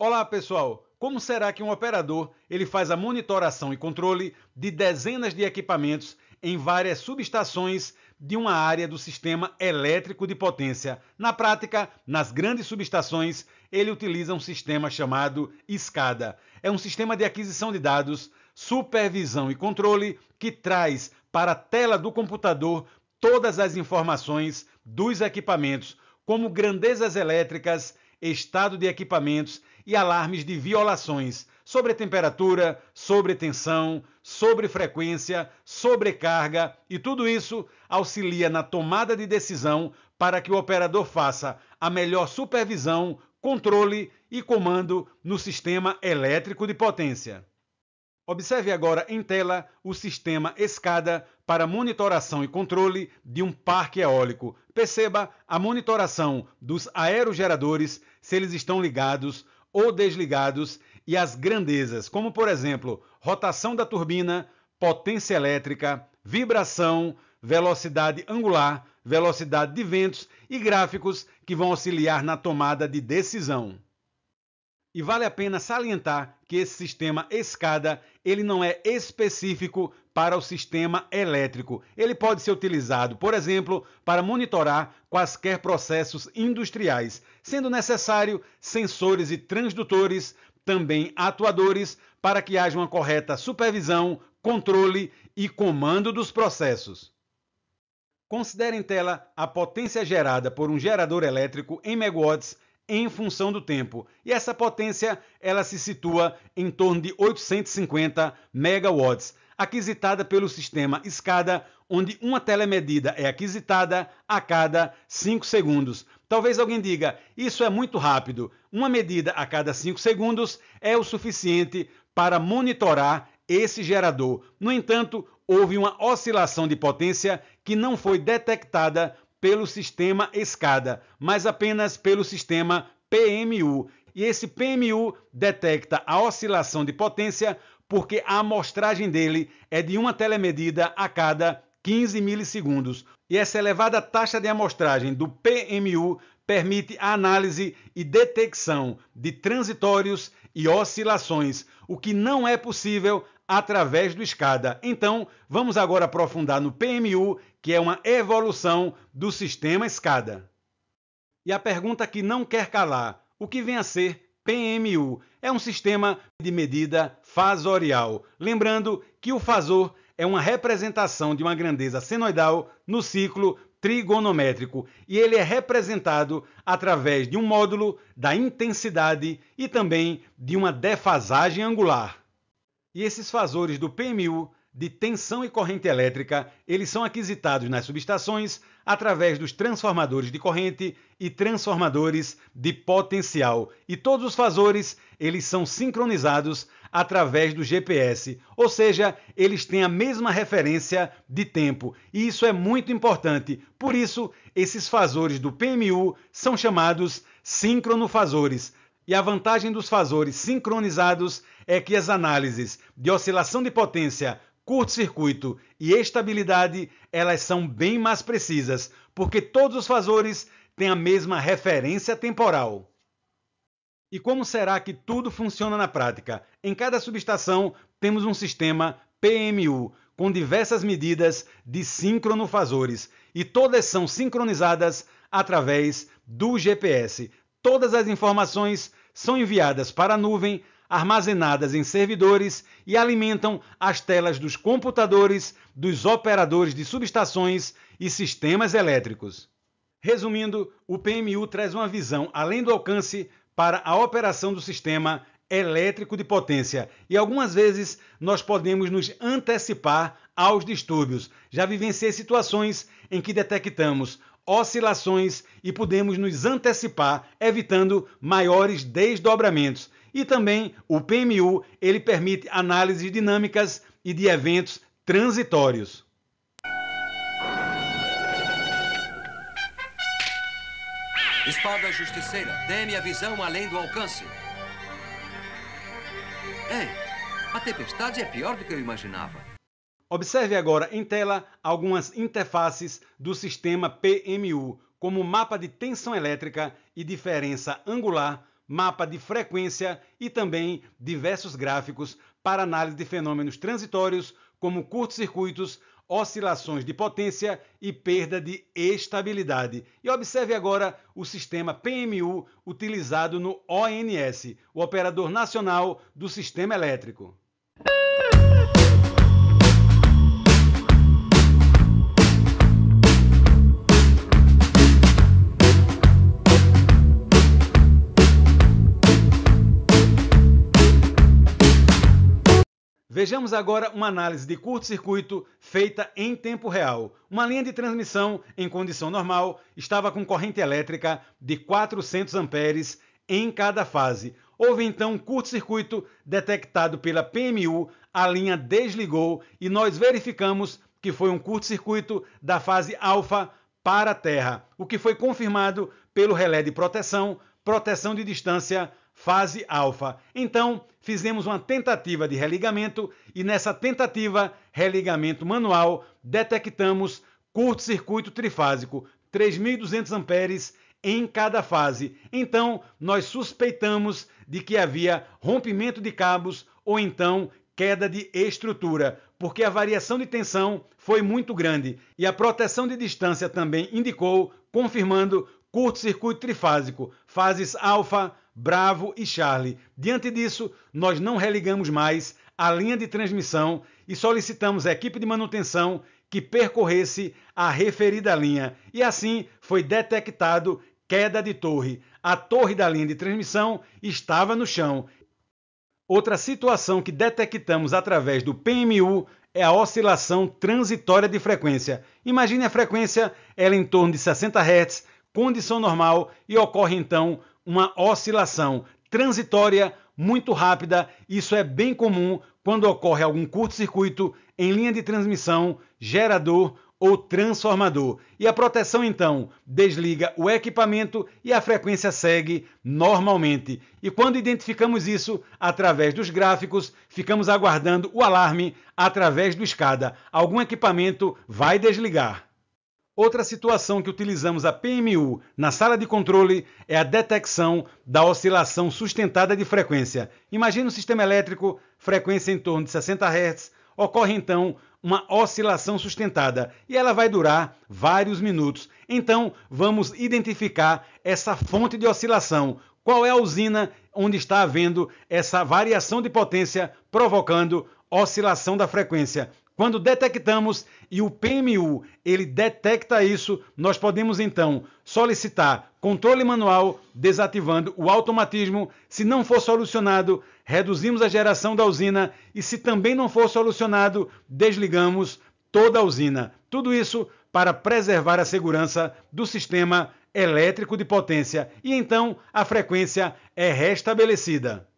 Olá, pessoal. Como será que um operador ele faz a monitoração e controle de dezenas de equipamentos em várias subestações de uma área do sistema elétrico de potência? Na prática, nas grandes subestações, ele utiliza um sistema chamado escada. É um sistema de aquisição de dados, supervisão e controle que traz para a tela do computador todas as informações dos equipamentos, como grandezas elétricas, estado de equipamentos e alarmes de violações sobre temperatura, sobre tensão, sobre frequência, sobrecarga e tudo isso auxilia na tomada de decisão para que o operador faça a melhor supervisão, controle e comando no sistema elétrico de potência. Observe agora em tela o sistema escada para monitoração e controle de um parque eólico. Perceba a monitoração dos aerogeradores se eles estão ligados ou desligados e as grandezas, como por exemplo, rotação da turbina, potência elétrica, vibração, velocidade angular, velocidade de ventos e gráficos que vão auxiliar na tomada de decisão. E vale a pena salientar que esse sistema escada, ele não é específico para o sistema elétrico. Ele pode ser utilizado, por exemplo, para monitorar quaisquer processos industriais, sendo necessário sensores e transdutores, também atuadores, para que haja uma correta supervisão, controle e comando dos processos. Considere em tela a potência gerada por um gerador elétrico em megawatts em função do tempo. E essa potência ela se situa em torno de 850 megawatts, aquisitada pelo sistema SCADA, onde uma telemedida é aquisitada a cada 5 segundos. Talvez alguém diga: "Isso é muito rápido. Uma medida a cada 5 segundos é o suficiente para monitorar esse gerador". No entanto, houve uma oscilação de potência que não foi detectada pelo sistema escada, mas apenas pelo sistema PMU. E esse PMU detecta a oscilação de potência porque a amostragem dele é de uma telemedida a cada 15 milissegundos. E essa elevada taxa de amostragem do PMU permite a análise e detecção de transitórios e oscilações, o que não é possível através do SCADA. Então, vamos agora aprofundar no PMU, que é uma evolução do sistema SCADA. E a pergunta que não quer calar: o que vem a ser PMU? É um sistema de medida fasorial. Lembrando que o fasor é uma representação de uma grandeza senoidal no ciclo trigonométrico e ele é representado através de um módulo da intensidade e também de uma defasagem angular. E esses fazores do PMU de tensão e corrente elétrica, eles são aquisitados nas subestações através dos transformadores de corrente e transformadores de potencial. E todos os fazores, eles são sincronizados através do GPS, ou seja, eles têm a mesma referência de tempo. E isso é muito importante. Por isso, esses fazores do PMU são chamados sincronofazores. E a vantagem dos fazores sincronizados é que as análises de oscilação de potência, curto-circuito e estabilidade, elas são bem mais precisas, porque todos os fazores têm a mesma referência temporal. E como será que tudo funciona na prática? Em cada subestação temos um sistema PMU com diversas medidas de sincronofazores e todas são sincronizadas através do GPS. Todas as informações são enviadas para a nuvem, armazenadas em servidores e alimentam as telas dos computadores, dos operadores de subestações e sistemas elétricos. Resumindo, o PMU traz uma visão além do alcance para a operação do sistema elétrico de potência e algumas vezes nós podemos nos antecipar aos distúrbios. Já vivenciei situações em que detectamos oscilações e podemos nos antecipar, evitando maiores desdobramentos. E também o PMU, ele permite análises dinâmicas e de eventos transitórios. Espada Justiceira, dê-me a visão além do alcance. Ei, a tempestade é pior do que eu imaginava. Observe agora em tela algumas interfaces do sistema PMU, como mapa de tensão elétrica e diferença angular, mapa de frequência e também diversos gráficos para análise de fenômenos transitórios, como curtos-circuitos, oscilações de potência e perda de estabilidade. E observe agora o sistema PMU utilizado no ONS, o Operador Nacional do Sistema Elétrico. Vejamos agora uma análise de curto-circuito feita em tempo real. Uma linha de transmissão em condição normal estava com corrente elétrica de 400 amperes em cada fase. Houve então um curto-circuito detectado pela PMU, a linha desligou e nós verificamos que foi um curto-circuito da fase alfa para a Terra, o que foi confirmado pelo relé de proteção, proteção de distância fase alfa. Então, fizemos uma tentativa de religamento e nessa tentativa, religamento manual, detectamos curto-circuito trifásico, 3200 amperes em cada fase. Então, nós suspeitamos de que havia rompimento de cabos ou então queda de estrutura, porque a variação de tensão foi muito grande e a proteção de distância também indicou, confirmando curto-circuito trifásico, fases alfa, bravo e charlie. Diante disso, nós não religamos mais a linha de transmissão e solicitamos à equipe de manutenção que percorresse a referida linha. E assim foi detectado queda de torre. A torre da linha de transmissão estava no chão. Outra situação que detectamos através do PMU é a oscilação transitória de frequência. Imagine a frequência, ela em torno de 60 Hz, condição normal e ocorre então uma oscilação transitória muito rápida. Isso é bem comum quando ocorre algum curto-circuito em linha de transmissão, gerador ou transformador. E a proteção então desliga o equipamento e a frequência segue normalmente. E quando identificamos isso através dos gráficos, ficamos aguardando o alarme através do escada. Algum equipamento vai desligar. Outra situação que utilizamos a PMU na sala de controle é a detecção da oscilação sustentada de frequência. Imagina um sistema elétrico, frequência em torno de 60 Hz, ocorre então uma oscilação sustentada e ela vai durar vários minutos. Então, vamos identificar essa fonte de oscilação. Qual é a usina onde está havendo essa variação de potência provocando oscilação da frequência? Quando detectamos e o PMU ele detecta isso, nós podemos então solicitar controle manual desativando o automatismo. Se não for solucionado, reduzimos a geração da usina e se também não for solucionado, desligamos toda a usina. Tudo isso para preservar a segurança do sistema elétrico de potência e então a frequência é restabelecida.